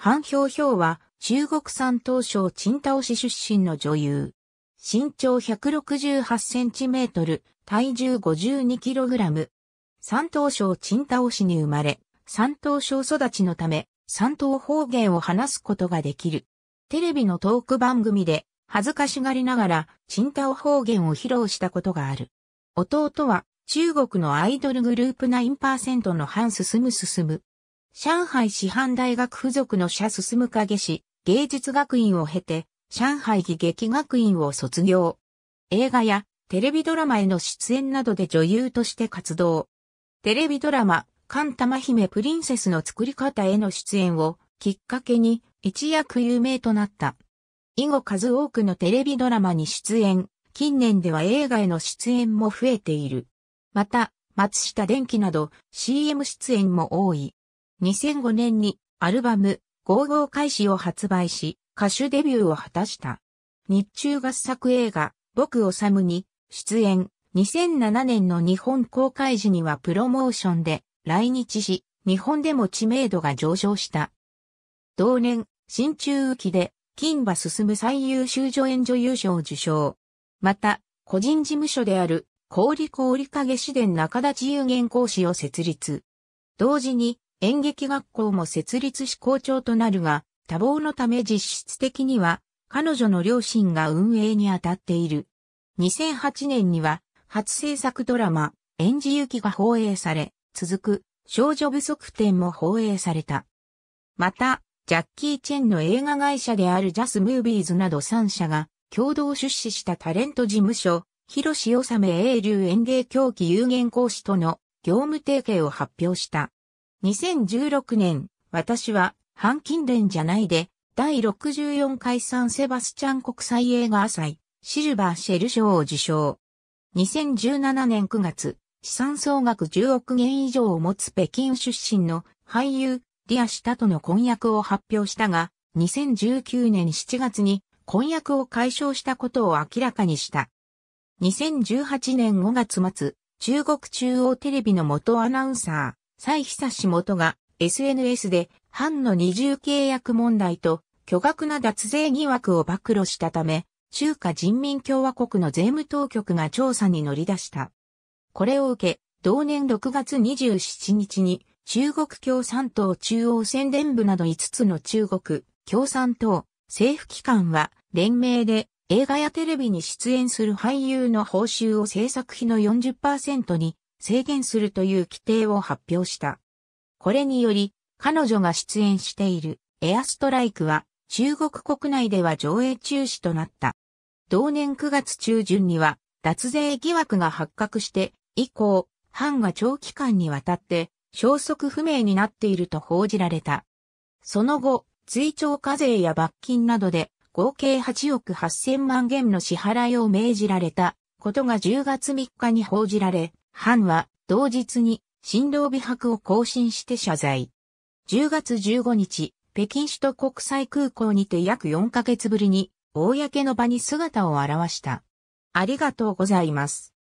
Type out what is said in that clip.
h 表表は中国山東省陳倒市出身の女優。身長168センチメートル、体重52キログラム。山東省陳倒市に生まれ、山東省育ちのため、山東方言を話すことができる。テレビのトーク番組で、恥ずかしがりながら、陳倒方言を披露したことがある。弟は、中国のアイドルグループ9%のハン進む進む。上海師範大学附属の社進影師、芸術学院を経て、上海技劇学院を卒業。映画やテレビドラマへの出演などで女優として活動。テレビドラマ、カンタマ姫プリンセスの作り方への出演をきっかけに一躍有名となった。以後数多くのテレビドラマに出演、近年では映画への出演も増えている。また、松下電器など CM 出演も多い。2005年にアルバム、55開始を発売し、歌手デビューを果たした。日中合作映画、僕をサムに出演。2007年の日本公開時にはプロモーションで来日し、日本でも知名度が上昇した。同年、新中期で、金馬進む最優秀助演女優賞を受賞。また、個人事務所である、氷氷影市伝中田自由原講師を設立。同時に、演劇学校も設立し校長となるが、多忙のため実質的には彼女の両親が運営に当たっている。2008年には初制作ドラマ、演じゆきが放映され、続く少女不足点も放映された。また、ジャッキー・チェンの映画会社であるジャス・ムービーズなど3社が共同出資したタレント事務所、広志治英流演芸狂気有限講師との業務提携を発表した。2016年、私は、ハンキンデンじゃないで、第64回サンセバスチャン国際映画祭、シルバーシェル賞を受賞。2017年9月、資産総額10億円以上を持つ北京出身の俳優、リアシタとの婚約を発表したが、2019年7月に婚約を解消したことを明らかにした。2018年5月末、中国中央テレビの元アナウンサー、蔡久志元が SNS で藩の二重契約問題と巨額な脱税疑惑を暴露したため、中華人民共和国の税務当局が調査に乗り出した。これを受け、同年6月27日に中国共産党中央宣伝部など5つの中国共産党政府機関は連名で映画やテレビに出演する俳優の報酬を制作費の40%に制限するという規定を発表した。これにより、彼女が出演しているエアストライクは中国国内では上映中止となった。同年9月中旬には脱税疑惑が発覚して以降、藩が長期間にわたって消息不明になっていると報じられた。その後、追徴課税や罰金などで合計8億8000万元の支払いを命じられたことが10月3日に報じられ、藩は同日に新郎美白を更新して謝罪。10月15日、北京首都国際空港にて約4ヶ月ぶりに、公の場に姿を現した。ありがとうございます。